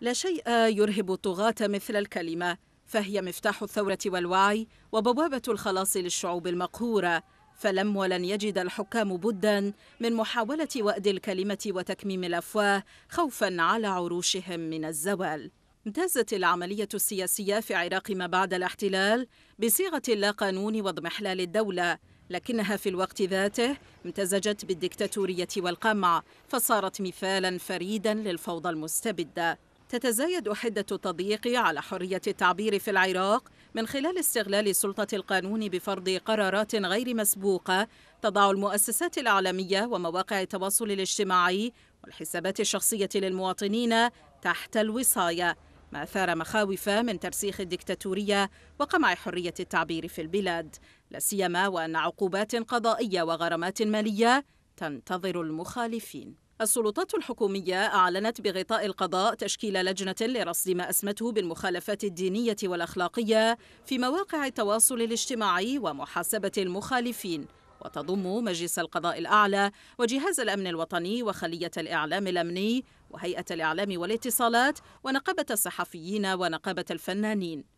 لا شيء يرهب الطغاة مثل الكلمة فهي مفتاح الثورة والوعي وبوابة الخلاص للشعوب المقهورة فلم ولن يجد الحكام بدا من محاولة وأد الكلمة وتكميم الأفواه خوفا على عروشهم من الزوال امتازت العملية السياسية في عراق ما بعد الاحتلال بصيغة اللا قانون واضمحلال الدولة لكنها في الوقت ذاته امتزجت بالدكتاتورية والقمع فصارت مثالا فريدا للفوضى المستبدة تتزايد حدة التضييق على حرية التعبير في العراق من خلال استغلال سلطة القانون بفرض قرارات غير مسبوقة تضع المؤسسات الإعلامية ومواقع التواصل الاجتماعي والحسابات الشخصية للمواطنين تحت الوصاية ما أثار مخاوف من ترسيخ الدكتاتورية وقمع حرية التعبير في البلاد لا سيما وأن عقوبات قضائية وغرامات مالية تنتظر المخالفين السلطات الحكومية أعلنت بغطاء القضاء تشكيل لجنة لرصد ما أسمته بالمخالفات الدينية والأخلاقية في مواقع التواصل الاجتماعي ومحاسبة المخالفين وتضم مجلس القضاء الأعلى وجهاز الأمن الوطني وخلية الإعلام الأمني وهيئة الإعلام والاتصالات ونقابة الصحفيين ونقابة الفنانين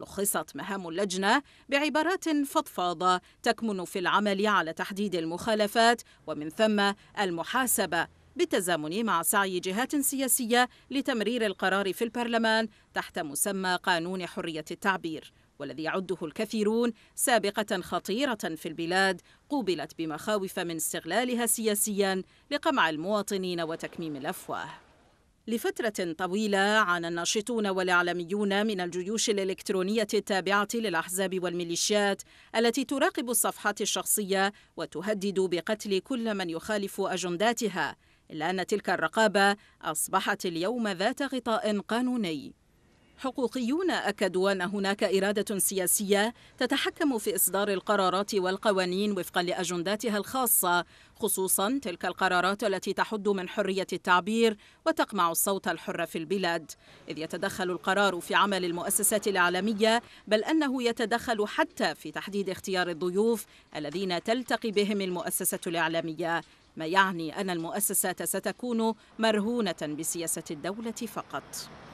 لخصت مهام اللجنة بعبارات فضفاضة تكمن في العمل على تحديد المخالفات ومن ثم المحاسبة بالتزامن مع سعي جهات سياسية لتمرير القرار في البرلمان تحت مسمى قانون حرية التعبير والذي يعده الكثيرون سابقة خطيرة في البلاد قوبلت بمخاوف من استغلالها سياسيا لقمع المواطنين وتكميم الأفواه لفترة طويلة عانى الناشطون والإعلاميون من الجيوش الإلكترونية التابعة للأحزاب والميليشيات التي تراقب الصفحات الشخصية وتهدد بقتل كل من يخالف أجنداتها إلا أن تلك الرقابة أصبحت اليوم ذات غطاء قانوني حقوقيون أكدوا أن هناك إرادة سياسية تتحكم في إصدار القرارات والقوانين وفقا لأجنداتها الخاصة خصوصا تلك القرارات التي تحد من حرية التعبير وتقمع الصوت الحر في البلاد إذ يتدخل القرار في عمل المؤسسات الإعلامية بل أنه يتدخل حتى في تحديد اختيار الضيوف الذين تلتقي بهم المؤسسة الإعلامية ما يعني أن المؤسسات ستكون مرهونة بسياسة الدولة فقط